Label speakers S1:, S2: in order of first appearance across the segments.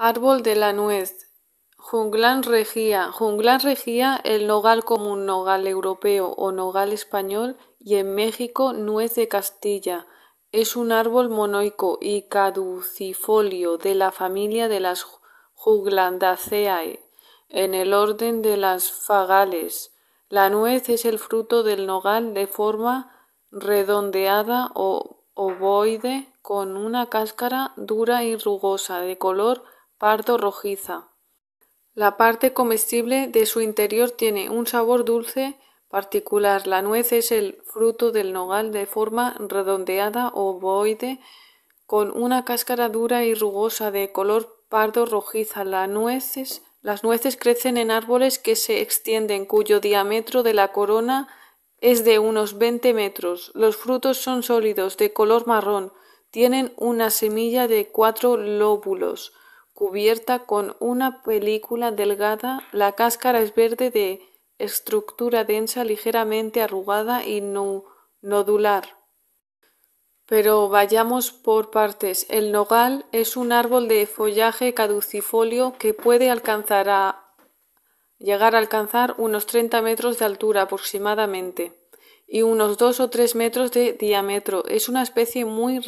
S1: Árbol de la nuez. Junglán regía. Junglán regía el nogal común, nogal europeo o nogal español y en México nuez de Castilla. Es un árbol monoico y caducifolio de la familia de las juglandaceae, en el orden de las fagales. La nuez es el fruto del nogal de forma redondeada o ovoide con una cáscara dura y rugosa de color pardo rojiza. La parte comestible de su interior tiene un sabor dulce particular. La nuez es el fruto del nogal de forma redondeada o ovoide con una cáscara dura y rugosa de color pardo rojiza. Las nueces, las nueces crecen en árboles que se extienden cuyo diámetro de la corona es de unos 20 metros. Los frutos son sólidos, de color marrón. Tienen una semilla de cuatro lóbulos cubierta con una película delgada, la cáscara es verde de estructura densa ligeramente arrugada y no nodular. Pero vayamos por partes. El nogal es un árbol de follaje caducifolio que puede alcanzar llegar a alcanzar unos 30 metros de altura aproximadamente y unos 2 o 3 metros de diámetro. Es una especie muy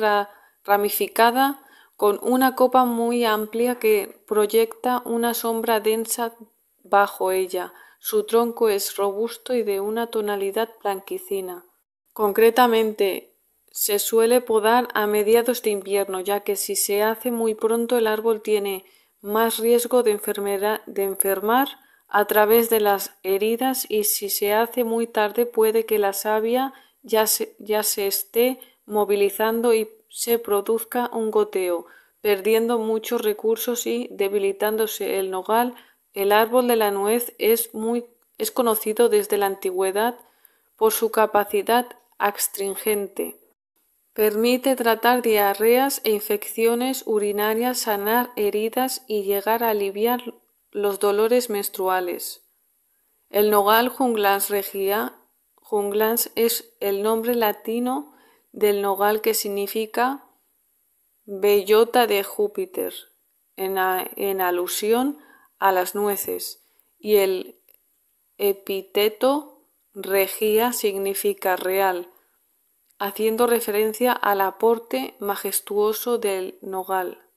S1: ramificada con una copa muy amplia que proyecta una sombra densa bajo ella. Su tronco es robusto y de una tonalidad blanquicina. Concretamente, se suele podar a mediados de invierno, ya que si se hace muy pronto el árbol tiene más riesgo de, enfermar a través de las heridas y si se hace muy tarde puede que la savia ya ya se esté movilizando y se produzca un goteo, perdiendo muchos recursos y debilitándose el nogal, el árbol de la nuez es muy es conocido desde la antigüedad por su capacidad astringente. Permite tratar diarreas e infecciones urinarias, sanar heridas y llegar a aliviar los dolores menstruales. El nogal junglans regia, junglans es el nombre latino del nogal que significa bellota de Júpiter, en, alusión a las nueces, y el epíteto regia significa real, haciendo referencia al aporte majestuoso del nogal.